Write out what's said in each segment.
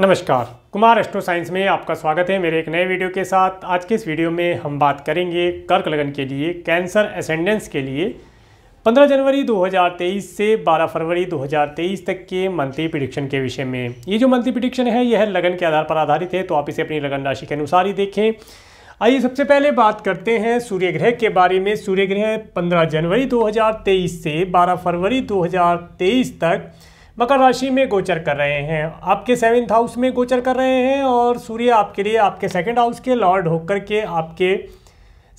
नमस्कार Kumar astro science में आपका स्वागत है मेरे एक नए वीडियो के साथ आज के इस वीडियो में हम बात करेंगे कर्क लगन के लिए कैंसर असेंडेंस के लिए 15 जनवरी 2023 से 12 फरवरी 2023 तक के मंथली प्रिडिक्शन के विषय में ये जो मंथली प्रिडिक्शन है यह लगन के आधार पर आधारित है तो आप इसे अपनी लगन राशि के अनुसार ही देखें आइए सबसे पहले बात करते हैं सूर्य ग्रह के बारे में सूर्य ग्रह 15 जनवरी 2023 से 12 फरवरी 2023 तक मकर राशि में गोचर कर रहे हैं आपके सेवेंथ हाउस में गोचर कर रहे हैं और सूर्य आपके लिए आपके सेकेंड हाउस के लॉर्ड होकर के आपके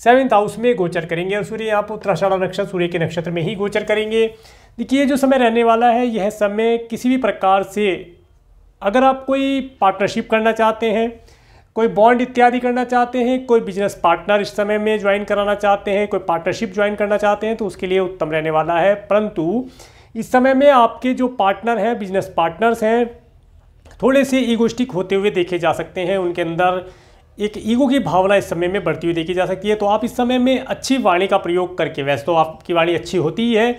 सेवेंथ हाउस में गोचर करेंगे और सूर्य आप उत्तराषाढ़ा नक्षत्र सूर्य के नक्षत्र में ही गोचर करेंगे देखिए जो समय रहने वाला है यह समय किसी भी प्रकार से अगर आप कोई पार्टनरशिप करना चाहते हैं कोई बॉन्ड इत्यादि करना चाहते हैं कोई बिजनेस पार्टनर इस समय में ज्वाइन कराना चाहते हैं कोई पार्टनरशिप ज्वाइन करना चाहते हैं तो उसके लिए उत्तम रहने वाला है परंतु इस समय में आपके जो पार्टनर हैं बिजनेस पार्टनर्स हैं थोड़े से ईगोस्टिक होते हुए देखे जा सकते हैं उनके अंदर एक ईगो की भावना इस समय में बढ़ती हुई देखी जा सकती है तो आप इस समय में अच्छी वाणी का प्रयोग करके वैसे तो आपकी वाणी अच्छी होती ही है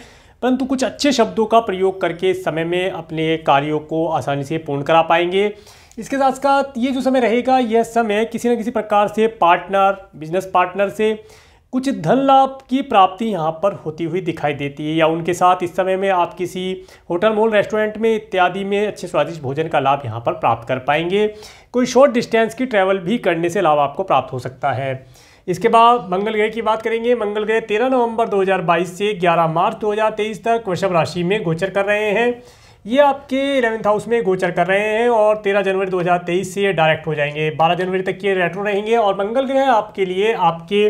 परंतु कुछ अच्छे शब्दों का प्रयोग करके इस समय में अपने कार्यों को आसानी से पूर्ण करा पाएंगे इसके साथ साथ ये जो समय रहेगा यह समय किसी न किसी प्रकार से पार्टनर बिजनेस पार्टनर से कुछ धन लाभ की प्राप्ति यहाँ पर होती हुई दिखाई देती है या उनके साथ इस समय में आप किसी होटल मॉल रेस्टोरेंट में इत्यादि में अच्छे स्वादिष्ट भोजन का लाभ यहाँ पर प्राप्त कर पाएंगे कोई शॉर्ट डिस्टेंस की ट्रैवल भी करने से लाभ आपको प्राप्त हो सकता है इसके बाद मंगल ग्रह की बात करेंगे मंगल ग्रह तेरह नवंबर दो से ग्यारह मार्च दो तक वृषभ राशि में गोचर कर रहे हैं ये आपके इलेवंथ हाउस में गोचर कर रहे हैं और 13 जनवरी 2023 से डायरेक्ट हो जाएंगे 12 जनवरी तक ये रेट्रो रहेंगे और मंगल ग्रह आपके लिए आपके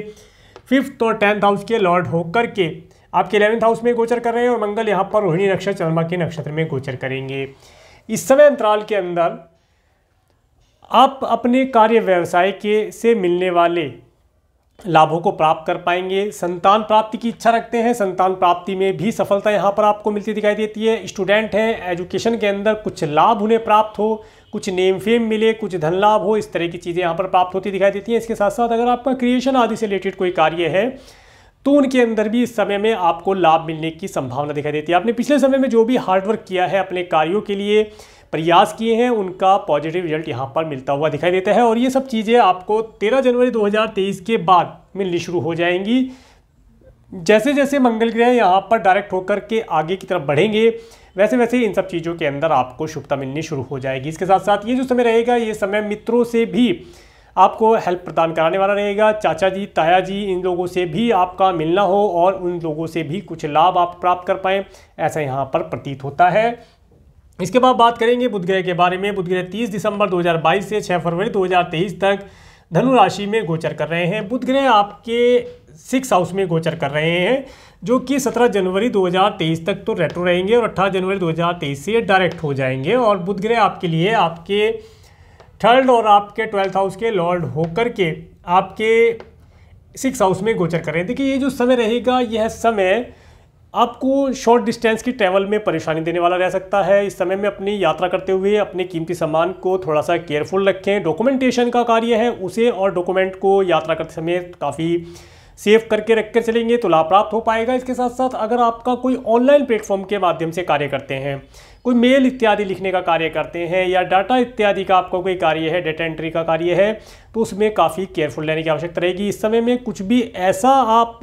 फिफ्थ और टेंथ हाउस के लॉर्ड होकर के आपके इलेवंथ हाउस में गोचर कर रहे हैं और मंगल यहाँ पर रोहिणी नक्षत्र चंद्रमा के नक्षत्र में गोचर करेंगे इस समय अंतराल के अंदर आप अपने कार्य व्यवसाय के से मिलने वाले लाभों को प्राप्त कर पाएंगे संतान प्राप्ति की इच्छा रखते हैं संतान प्राप्ति में भी सफलता यहाँ पर आपको मिलती दिखाई देती है स्टूडेंट हैं एजुकेशन के अंदर कुछ लाभ उन्हें प्राप्त हो कुछ नेम फेम मिले कुछ धन लाभ हो इस तरह की चीज़ें यहाँ पर प्राप्त होती दिखाई देती हैं इसके साथ साथ अगर आपका क्रिएशन आदि से रिलेटेड कोई कार्य है तो उनके अंदर भी इस समय में आपको लाभ मिलने की संभावना दिखाई देती है आपने पिछले समय में जो भी हार्डवर्क किया है अपने कार्यों के लिए प्रयास किए हैं उनका पॉजिटिव रिजल्ट यहाँ पर मिलता हुआ दिखाई देता है और ये सब चीज़ें आपको तेरह जनवरी 2023 के बाद मिलनी शुरू हो जाएंगी जैसे जैसे मंगल ग्रह यहाँ पर डायरेक्ट होकर के आगे की तरफ बढ़ेंगे वैसे वैसे इन सब चीज़ों के अंदर आपको शुभता मिलनी शुरू हो जाएगी इसके साथ साथ ये जो समय रहेगा ये समय मित्रों से भी आपको हेल्प प्रदान कराने वाला रहेगा चाचा जी ताया जी इन लोगों से भी आपका मिलना हो और उन लोगों से भी कुछ लाभ आप प्राप्त कर पाएँ ऐसा यहाँ पर प्रतीत होता है इसके बाद बात करेंगे बुध ग्रह के बारे में बुध ग्रह 30 दिसंबर 2022 से 6 फरवरी 2023 तक धनु राशि में गोचर कर रहे हैं बुध ग्रह आपके सिक्स हाउस में गोचर कर रहे हैं जो कि 17 जनवरी 2023 तक तो रेट्रो रहेंगे और 18 जनवरी 2023 से डायरेक्ट हो जाएंगे और बुध ग्रह आपके लिए आपके थर्ड और आपके ट्वेल्थ हाउस के लॉर्ड होकर के आपके सिक्स हाउस में गोचर कर रहे हैं देखिए ये जो समय रहेगा यह समय आपको शॉर्ट डिस्टेंस की ट्रैवल में परेशानी देने वाला रह सकता है इस समय में अपनी यात्रा करते हुए अपने कीमती सामान को थोड़ा सा केयरफुल रखें डॉक्यूमेंटेशन का कार्य है उसे और डॉक्यूमेंट को यात्रा करते समय काफ़ी सेव करके रख कर चलेंगे तो लाभ प्राप्त हो पाएगा इसके साथ साथ अगर आपका कोई ऑनलाइन प्लेटफॉर्म के माध्यम से कार्य करते हैं कोई मेल इत्यादि लिखने का कार्य करते हैं या डाटा इत्यादि का आपका कोई कार्य है डाटा एंट्री का कार्य है तो उसमें काफ़ी केयरफुल रहने की आवश्यकता रहेगी इस समय में कुछ भी ऐसा आप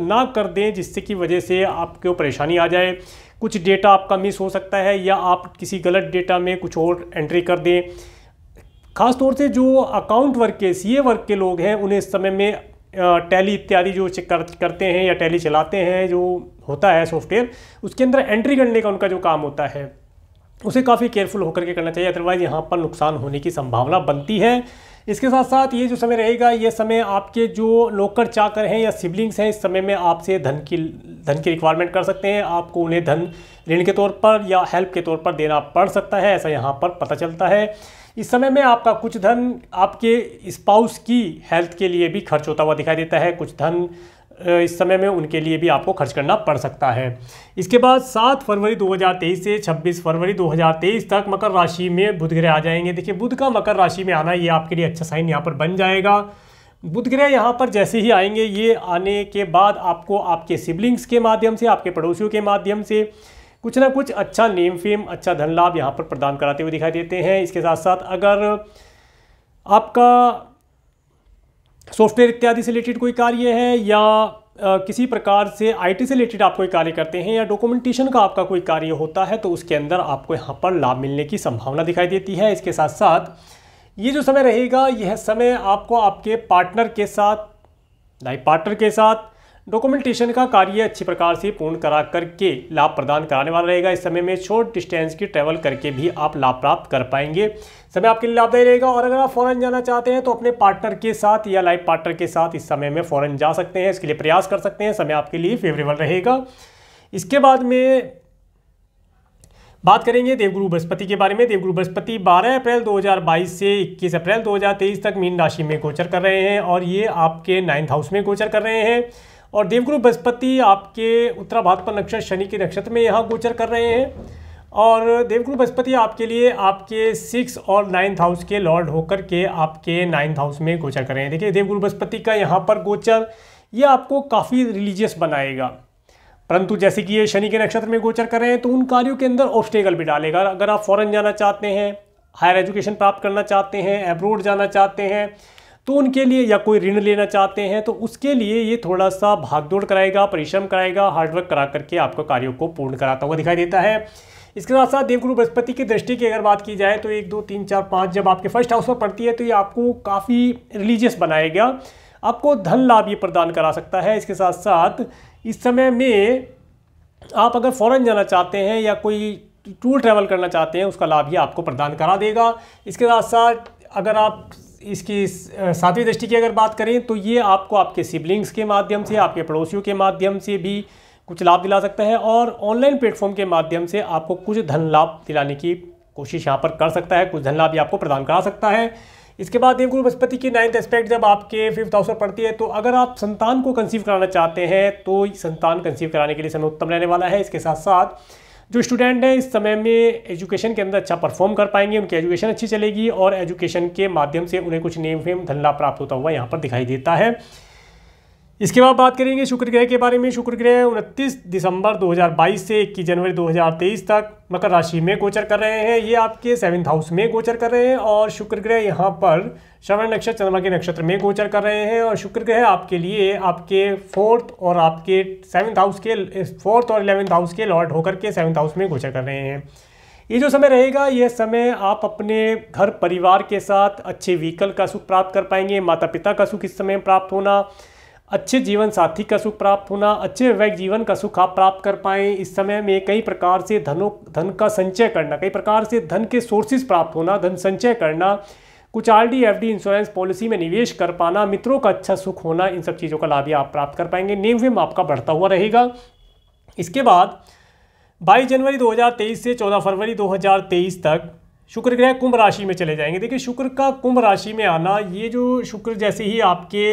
ना कर दें जिससे की वजह से आपको परेशानी आ जाए कुछ डेटा आपका मिस हो सकता है या आप किसी गलत डेटा में कुछ और एंट्री कर दें खासतौर से जो अकाउंट वर्क के सीए वर्क के लोग हैं उन्हें इस समय में टैली इत्यादि जो कर, करते हैं या टैली चलाते हैं जो होता है सॉफ्टवेयर उसके अंदर एंट्री करने का उनका जो काम होता है उसे काफ़ी केयरफुल होकर के करना चाहिए अदरवाइज़ यहाँ पर नुकसान होने की संभावना बनती है इसके साथ साथ ये जो समय रहेगा ये समय आपके जो नौकर चाकर हैं या सिबलिंग्स हैं इस समय में आपसे धन की धन की रिक्वायरमेंट कर सकते हैं आपको उन्हें धन ऋण के तौर पर या हेल्प के तौर पर देना पड़ सकता है ऐसा यहाँ पर पता चलता है इस समय में आपका कुछ धन आपके स्पाउस की हेल्थ के लिए भी खर्च होता हुआ दिखाई देता है कुछ धन इस समय में उनके लिए भी आपको खर्च करना पड़ सकता है इसके बाद सात फरवरी 2023 से 26 फरवरी 2023 तक मकर राशि में बुध ग्रह आ जाएंगे देखिए बुध का मकर राशि में आना ये आपके लिए अच्छा साइन यहाँ पर बन जाएगा बुध ग्रह यहाँ पर जैसे ही आएंगे ये आने के बाद आपको आपके सिबलिंग्स के माध्यम से आपके पड़ोसियों के माध्यम से कुछ ना कुछ अच्छा नेम फेम अच्छा धन लाभ यहाँ पर प्रदान कराते हुए दिखाई देते हैं इसके साथ साथ अगर आपका सॉफ्टवेयर इत्यादि से रिलेटेड कोई कार्य है या आ, किसी प्रकार से आईटी से रिलेटेड आप कोई कार्य करते हैं या डॉक्यूमेंटेशन का आपका कोई कार्य होता है तो उसके अंदर आपको यहाँ पर लाभ मिलने की संभावना दिखाई देती है इसके साथ साथ ये जो समय रहेगा यह समय आपको आपके पार्टनर के साथ लाइफ पार्टनर के साथ डॉक्यूमेंटेशन का कार्य अच्छी प्रकार से पूर्ण करा करके लाभ प्रदान कराने वाला रहेगा इस समय में शॉर्ट डिस्टेंस की ट्रेवल करके भी आप लाभ प्राप्त कर पाएंगे समय आपके लिए लाभदायी रहेगा और अगर आप फॉरन जाना चाहते हैं तो अपने पार्टनर के साथ या लाइफ पार्टनर के साथ इस समय में फॉरन जा सकते हैं इसके लिए प्रयास कर सकते हैं समय आपके लिए फेवरेबल रहेगा इसके बाद में बात करेंगे देवगुरु बृहस्पति के बारे में देवगुरु बृहस्पति 12 अप्रैल 2022 से 21 अप्रैल 2023 तक मीन राशि में गोचर कर रहे हैं और ये आपके नाइन्थ हाउस में गोचर कर रहे हैं और देवगुरु बृहस्पति आपके उत्तरा भारत पर नक्षत्र शनि के नक्षत्र में यहाँ गोचर कर रहे हैं और देवगुरु बृहस्पति आपके लिए आपके सिक्स और नाइन्थ हाउस के लॉर्ड होकर के आपके नाइन्थ हाउस में गोचर कर रहे हैं देखिए देवगुरु बृहस्पति का यहाँ पर गोचर ये आपको काफ़ी रिलीजियस बनाएगा परंतु जैसे कि ये शनि के नक्षत्र में गोचर कर रहे हैं तो उन कार्यों के अंदर ऑब्स्टेकल भी डालेगा अगर आप फॉरेन जाना चाहते हैं हायर एजुकेशन प्राप्त करना चाहते हैं एब्रोड जाना चाहते हैं तो उनके लिए या कोई ऋण लेना चाहते हैं तो उसके लिए ये थोड़ा सा भागदौड़ कराएगा परिश्रम कराएगा हार्डवर्क करा करके आपका कार्यों को पूर्ण कराता हुआ दिखाई देता है इसके साथ साथ देवगुरु बृहस्पति की दृष्टि की अगर बात की जाए तो एक दो तीन चार पाँच जब आपके फर्स्ट हाउस में पड़ती है तो ये आपको काफ़ी रिलीजियस बनाएगा आपको धन लाभ ये प्रदान करा सकता है इसके साथ साथ इस समय में आप अगर फॉरेन जाना चाहते हैं या कोई टूर ट्रैवल करना चाहते हैं उसका लाभ ये आपको प्रदान करा देगा इसके साथ साथ अगर आप इसकी सातवीं दृष्टि की अगर बात करें तो ये आपको आपके सिबलिंग्स के माध्यम से आपके पड़ोसियों के माध्यम से भी कुछ लाभ दिला सकता है और ऑनलाइन प्लेटफॉर्म के माध्यम से आपको कुछ धन लाभ दिलाने की कोशिश यहाँ पर कर सकता है कुछ धन लाभ भी आपको प्रदान करा सकता है इसके बाद देवगुरु बृहस्पति की नाइन्थ एस्पेक्ट जब आपके फिफ्थ हाउस पर पड़ती है तो अगर आप संतान को कंसीव कराना चाहते हैं तो संतान कंसीव कराने के लिए समय उत्तम रहने वाला है इसके साथ साथ जो स्टूडेंट हैं इस समय में एजुकेशन के अंदर अच्छा परफॉर्म कर पाएंगे उनकी एजुकेशन अच्छी चलेगी और एजुकेशन के माध्यम से उन्हें कुछ नेम फेम धंधा प्राप्त होता हुआ यहाँ पर दिखाई देता है इसके बाद बात करेंगे शुक्र ग्रह के बारे में शुक्र ग्रह उनतीस दिसंबर 2022 से इक्कीस जनवरी 2023 तक मकर राशि में गोचर कर रहे हैं ये आपके सेवन्थ हाउस में गोचर कर रहे हैं और शुक्र ग्रह यहाँ पर श्रवण नक्षत्र चंद्रमा के नक्षत्र में गोचर कर रहे हैं और शुक्र ग्रह आपके लिए आपके फोर्थ और आपके सेवन्थ हाउस के फोर्थ और इलेवंथ हाउस के लॉर्ड होकर के सेवन्थ हाउस में गोचर कर रहे हैं ये जो समय रहेगा यह समय आप अपने घर परिवार के साथ अच्छे व्हीकल का सुख प्राप्त कर पाएंगे माता पिता का सुख इस समय प्राप्त होना अच्छे जीवन साथी का सुख प्राप्त होना अच्छे वैवाहिक जीवन का सुख आप प्राप्त कर पाएँ इस समय में कई प्रकार से धनों धन का संचय करना कई प्रकार से धन के सोर्सेज प्राप्त होना धन संचय करना कुछ R D F D insurance policy में निवेश कर पाना मित्रों का अच्छा सुख होना इन सब चीज़ों का लाभ आप प्राप्त कर पाएंगे नेम वेम आपका बढ़ता हुआ रहेगा इसके बाद 22 जनवरी 2023 से 14 फरवरी 2023 तक शुक्र ग्रह कुंभ राशि में चले जाएंगे देखिए शुक्र का कुंभ राशि में आना ये जो शुक्र जैसे ही आपके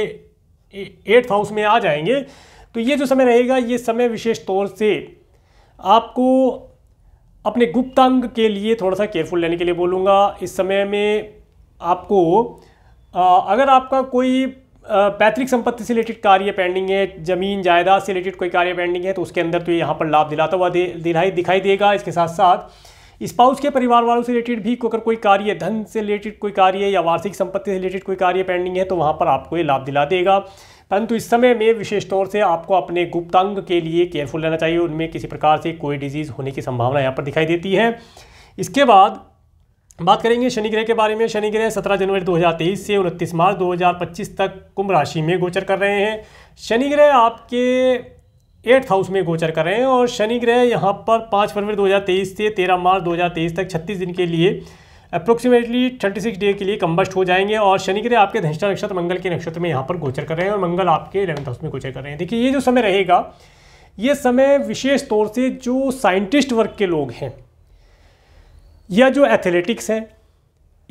एट्थ हाउस में आ जाएंगे तो ये जो समय रहेगा ये समय विशेष तौर से आपको अपने गुप्तांग के लिए थोड़ा सा केयरफुल रहने के लिए बोलूँगा इस समय में आपको आ, अगर आपका कोई पैतृक संपत्ति से रिलेटेड कार्य पेंडिंग है जमीन जायदाद से रिलेटेड कोई कार्य पेंडिंग है तो उसके अंदर तो यहाँ पर लाभ दिलाता हुआ दिलाई दिखाई देगा इसके साथ साथ स्पाउस के परिवार वालों से रिलेटेड भी अगर कोई कार्य धन से रिलेटेड कोई कार्य या वार्षिक संपत्ति से रिलेटेड कोई कार्य पेंडिंग है तो वहाँ पर आपको ये लाभ दिला देगा परंतु इस समय में विशेष तौर से आपको अपने गुप्तांग के लिए केयरफुल रहना चाहिए उनमें किसी प्रकार से कोई डिजीज़ होने की संभावना यहाँ पर दिखाई देती है इसके बाद बात करेंगे शनि ग्रह के बारे में शनि ग्रह 17 जनवरी 2023 से 29 मार्च 2025 तक कुंभ राशि में गोचर कर रहे हैं शनि ग्रह आपके एट्थ हाउस में गोचर कर रहे हैं और शनि ग्रह यहाँ पर पाँच फरवरी 2023 से तेरह मार्च 2023 तक 36 दिन के लिए अप्रोक्सीमेटली 36 डे के लिए कम्बस्ट हो जाएंगे और शनि ग्रह आपके धनिष्ठा नक्षत्र मंगल के नक्षत्र में यहाँ पर गोचर कर रहे हैं और मंगल आपके इलेवंथ हाउस में गोचर कर रहे हैं देखिए ये जो समय रहेगा ये समय विशेष तौर से जो साइंटिस्ट वर्ग के लोग हैं या जो एथलेटिक्स हैं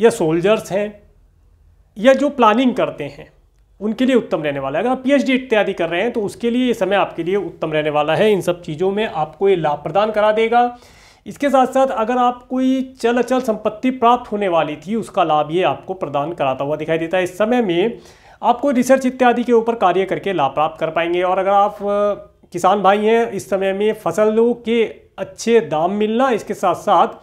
या सोल्जर्स हैं या जो प्लानिंग करते हैं उनके लिए उत्तम रहने वाला है अगर आप पीएचडी इत्यादि कर रहे हैं तो उसके लिए ये समय आपके लिए उत्तम रहने वाला है इन सब चीज़ों में आपको ये लाभ प्रदान करा देगा इसके साथ साथ अगर आप कोई चल अचल संपत्ति प्राप्त होने वाली थी उसका लाभ ये आपको प्रदान कराता हुआ दिखाई देता है इस समय में आपको रिसर्च इत्यादि के ऊपर कार्य करके लाभ प्राप्त कर पाएंगे और अगर आप किसान भाई हैं इस समय में फसलों के अच्छे दाम मिलना इसके साथ साथ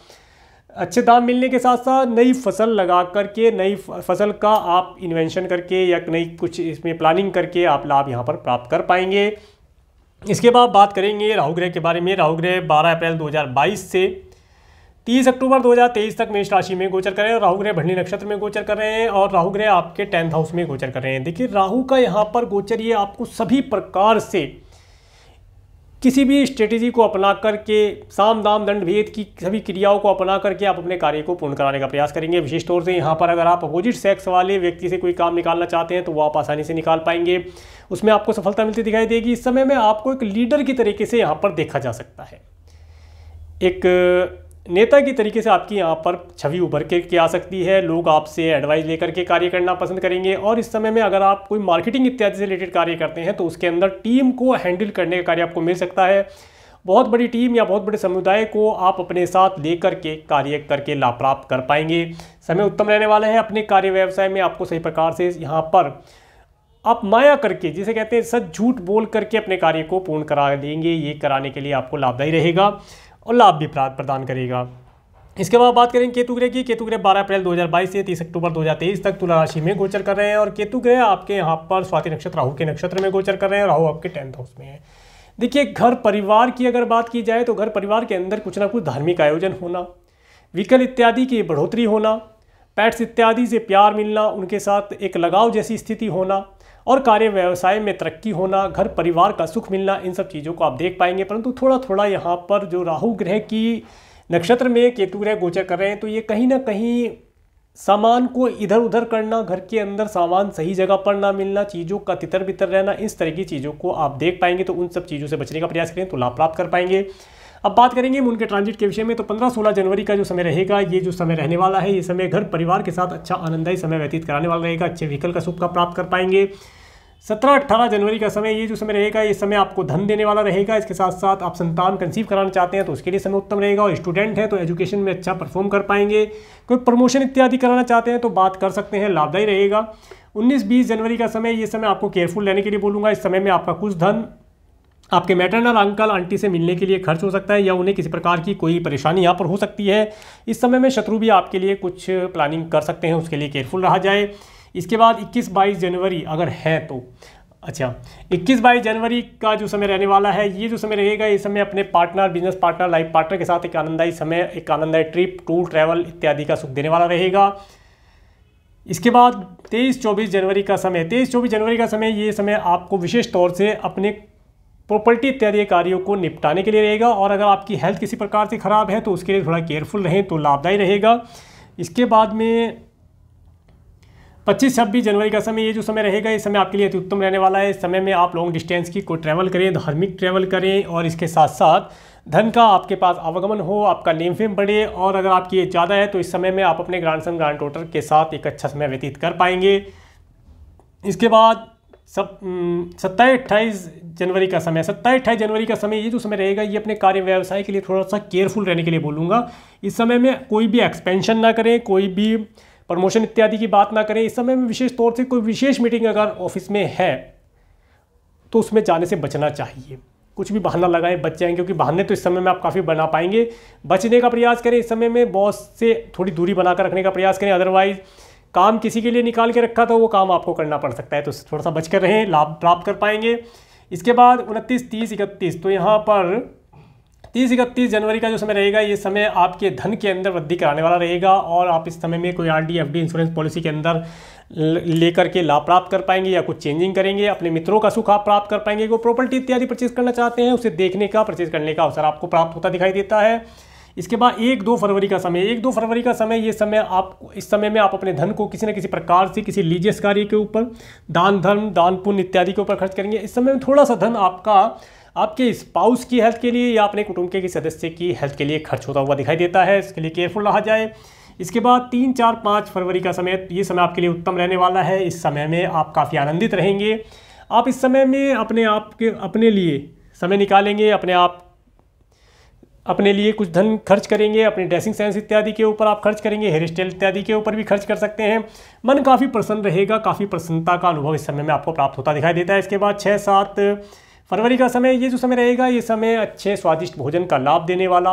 अच्छे दाम मिलने के साथ साथ नई फसल लगा करके नई फसल का आप इन्वेंशन करके या नई कुछ इसमें प्लानिंग करके आप लाभ यहाँ पर प्राप्त कर पाएंगे इसके बाद बात करेंगे राहु ग्रह के बारे में राहु ग्रह 12 अप्रैल 2022 से 30 अक्टूबर 2023 तक मेष राशि में गोचर कर रहे हैं राहु ग्रह भंडी नक्षत्र में गोचर कर रहे हैं और राहु ग्रह आपके टेंथ हाउस में गोचर कर रहे हैं देखिए राहु का यहाँ पर गोचर ये आपको सभी प्रकार से किसी भी स्ट्रेटेजी को अपना करके साम दाम दंड भेद की सभी क्रियाओं को अपना करके आप अपने कार्य को पूर्ण कराने का प्रयास करेंगे विशेष तौर से यहाँ पर अगर आप अपोजिट सेक्स वाले व्यक्ति से कोई काम निकालना चाहते हैं तो वो आप आसानी से निकाल पाएंगे उसमें आपको सफलता मिलती दिखाई देगी इस समय में आपको एक लीडर की तरीके से यहाँ पर देखा जा सकता है एक नेता के तरीके से आपकी यहाँ पर छवि उभर के, के आ सकती है लोग आपसे एडवाइस लेकर के कार्य करना पसंद करेंगे और इस समय में अगर आप कोई मार्केटिंग इत्यादि से रिलेटेड कार्य करते हैं तो उसके अंदर टीम को हैंडल करने का कार्य आपको मिल सकता है बहुत बड़ी टीम या बहुत बड़े समुदाय को आप अपने साथ लेकर के कार्य करके ला प्राप्त कर पाएंगे समय उत्तम रहने वाला है अपने कार्य व्यवसाय में आपको सही प्रकार से यहाँ पर आप माया करके जिसे कहते हैं सच झूठ बोल करके अपने कार्य को पूर्ण करा देंगे ये कराने के लिए आपको लाभदायी रहेगा और लाभ भी प्रदान करेगा इसके बाद बात करें केतु ग्रह की केतु ग्रह 12 अप्रैल 2022 से 30 अक्टूबर 2023 तक तुला राशि में गोचर कर रहे हैं और केतु ग्रह आपके यहाँ पर स्वाति नक्षत्र राहु के नक्षत्र में गोचर कर रहे हैं और राहु आपके टेंथ हाउस में है देखिए घर परिवार की अगर बात की जाए तो घर परिवार के अंदर कुछ ना कुछ धार्मिक आयोजन होना विकल इत्यादि की बढ़ोतरी होना पैट्स इत्यादि से प्यार मिलना उनके साथ एक लगाव जैसी स्थिति होना और कार्य व्यवसाय में तरक्की होना घर परिवार का सुख मिलना इन सब चीज़ों को आप देख पाएंगे परंतु थोड़ा थोड़ा यहाँ पर जो राहु ग्रह की नक्षत्र में केतु ग्रह गोचर कर रहे हैं तो ये कहीं ना कहीं सामान को इधर उधर करना घर के अंदर सामान सही जगह पर ना मिलना चीज़ों का तितर बितर रहना इस तरह की चीज़ों को आप देख पाएंगे तो उन सब चीज़ों से बचने का प्रयास करें तो लाभ प्राप्त कर पाएंगे अब बात करेंगे मून के ट्रांजिट के विषय में तो 15-16 जनवरी का जो समय रहेगा ये जो समय रहने वाला है ये समय घर परिवार के साथ अच्छा आनंददायी समय व्यतीत कराने वाला रहेगा अच्छे व्हीकल का सुख का प्राप्त कर पाएंगे सत्रह अट्ठारह जनवरी का समय ये जो समय रहेगा ये समय आपको धन देने वाला रहेगा इसके साथ साथ आप संतान कंसीव कराना चाहते हैं तो उसके लिए समय उत्तम रहेगा और स्टूडेंट हैं तो एजुकेशन में अच्छा परफॉर्म कर पाएंगे कोई प्रमोशन इत्यादि कराना चाहते हैं तो बात कर सकते हैं लाभदायी रहेगा उन्नीस बीस जनवरी का समय ये समय आपको केयरफुल रहने के लिए बोलूँगा इस समय में आपका कुछ धन आपके मैटरनल अंकल आंटी से मिलने के लिए खर्च हो सकता है या उन्हें किसी प्रकार की कोई परेशानी यहाँ पर हो सकती है इस समय में शत्रु भी आपके लिए कुछ प्लानिंग कर सकते हैं उसके लिए केयरफुल रहा जाए इसके बाद 21-22 जनवरी अगर है तो अच्छा 21-22 जनवरी का जो समय रहने वाला है ये जो समय रहेगा ये समय अपने partner business partner life partner के साथ एक आनंददायी समय एक आनंददायी ट्रिप टूर ट्रैवल इत्यादि का सुख देने वाला रहेगा इसके बाद 23-24 जनवरी का समय 23-24 जनवरी का समय ये समय आपको विशेष तौर से अपने प्रॉपर्टी इत्यादि कार्यों को निपटाने के लिए रहेगा और अगर आपकी हेल्थ किसी प्रकार से ख़राब है तो उसके लिए थोड़ा केयरफुल रहें तो लाभदायी रहेगा इसके बाद में पच्चीस छब्बीस जनवरी का समय ये जो समय रहेगा ये समय आपके लिए अति उत्तम रहने वाला है इस समय में आप लॉन्ग डिस्टेंस की कोई ट्रैवल करें धार्मिक ट्रैवल करें और इसके साथ साथ धन का आपके पास आवागमन हो आपका नेम फेम बढ़े और अगर आपकी ये ज़्यादा है तो इस समय में आप अपने ग्रांड सन ग्रांड डॉटर के साथ एक अच्छा समय व्यतीत कर पाएंगे इसके बाद सब हम्म, सत्ताईस अट्ठाईस जनवरी का समय सत्ताईस अट्ठाईस जनवरी का समय ये जो समय रहेगा ये अपने कार्य व्यवसाय के लिए थोड़ा सा केयरफुल रहने के लिए बोलूँगा इस समय में कोई भी एक्सपेंशन ना करें कोई भी प्रमोशन इत्यादि की बात ना करें इस समय में विशेष तौर से कोई विशेष मीटिंग अगर ऑफिस में है तो उसमें जाने से बचना चाहिए कुछ भी बहाना लगाए बच जाएंगे क्योंकि बहाने तो इस समय में आप काफ़ी बना पाएंगे बचने का प्रयास करें इस समय में बॉस से थोड़ी दूरी बनाकर रखने का प्रयास करें अदरवाइज़ काम किसी के लिए निकाल के रखा था वो काम आपको करना पड़ सकता है तो थोड़ा सा बच कर रहें लाभ प्राप्त कर पाएंगे इसके बाद उनतीस तीस इकतीस तो यहाँ पर तीस इकतीस जनवरी का जो समय रहेगा ये समय आपके धन के अंदर वृद्धि कराने वाला रहेगा और आप इस समय में कोई R D F D insurance policy के अंदर लेकर के लाभ प्राप्त कर पाएंगे या कुछ चेंजिंग करेंगे अपने मित्रों का सुख आप प्राप्त कर पाएंगे कोई प्रॉपर्टी इत्यादि परचेज करना चाहते हैं उसे देखने का परचेज करने का अवसर आपको प्राप्त होता दिखाई देता है इसके बाद एक दो फरवरी का समय एक दो फरवरी का समय ये समय आप इस समय में आप अपने धन को किसी न किसी प्रकार से किसी लीजियस कार्य के ऊपर दान धर्म दान पुण्य इत्यादि के ऊपर खर्च करेंगे इस समय में थोड़ा सा धन आपका आपके स्पाउस की हेल्थ के लिए या अपने कुटुंब के किसी सदस्य की हेल्थ के लिए खर्च होता हुआ दिखाई देता है इसके लिए केयरफुल रहा जाए इसके बाद तीन चार पाँच फरवरी का समय ये समय आपके लिए उत्तम रहने वाला है इस समय में आप काफ़ी आनंदित रहेंगे आप इस समय में अपने आप के अपने लिए समय निकालेंगे अपने आप अपने लिए कुछ धन खर्च करेंगे अपने ड्रेसिंग सेंस इत्यादि के ऊपर आप खर्च करेंगे हेयर स्टाइल इत्यादि के ऊपर भी खर्च कर सकते हैं मन काफ़ी प्रसन्न रहेगा काफ़ी प्रसन्नता का अनुभव इस समय में आपको प्राप्त होता दिखाई देता है इसके बाद छः सात फरवरी का समय ये जो समय रहेगा ये समय अच्छे स्वादिष्ट भोजन का लाभ देने वाला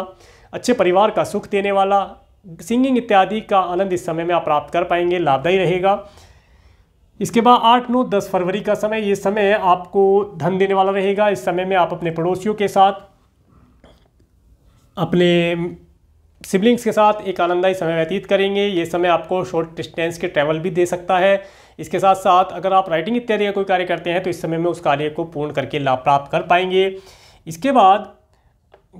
अच्छे परिवार का सुख देने वाला सिंगिंग इत्यादि का आनंद इस समय में आप प्राप्त कर पाएंगे लाभदायी रहेगा इसके बाद आठ नौ दस फरवरी का समय ये समय आपको धन देने वाला रहेगा इस समय में आप अपने पड़ोसियों के साथ अपने सिबलिंग्स के साथ एक आनंददायी समय व्यतीत करेंगे ये समय आपको शॉर्ट डिस्टेंस के ट्रैवल भी दे सकता है इसके साथ साथ अगर आप राइटिंग इत्यादि का कोई कार्य करते हैं तो इस समय में उस कार्य को पूर्ण करके लाभ प्राप्त कर पाएंगे इसके बाद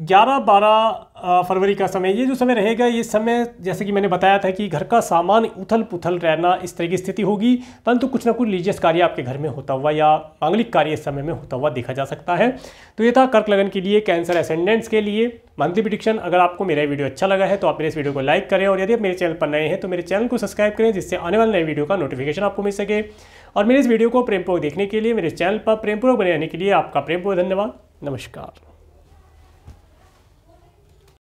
11-12 फरवरी का समय ये जो समय रहेगा ये समय जैसे कि मैंने बताया था कि घर का सामान उथल पुथल रहना इस तरह की स्थिति होगी परंतु कुछ ना कुछ रिलीजियस कार्य आपके घर में होता हुआ या मांगलिक कार्य इस समय में होता हुआ देखा जा सकता है तो ये था कर्क लगन के लिए कैंसर असेंडेंट्स के लिए मंथली प्रिडिक्शन अगर आपको मेरा वीडियो अच्छा लगा है तो आप मेरे इस वीडियो को लाइक करें और यदि आप मेरे चैनल पर नए हैं तो मेरे चैनल को सब्सक्राइब करें जिससे आने वाले नए वीडियो का नोटिफिकेशन आपको मिल सके और मेरे इस वीडियो को प्रेमपूर्वक देखने के लिए मेरे चैनल पर प्रेमपूर्वक बने रहने के लिए आपका प्रेमपूर्वक धन्यवाद नमस्कार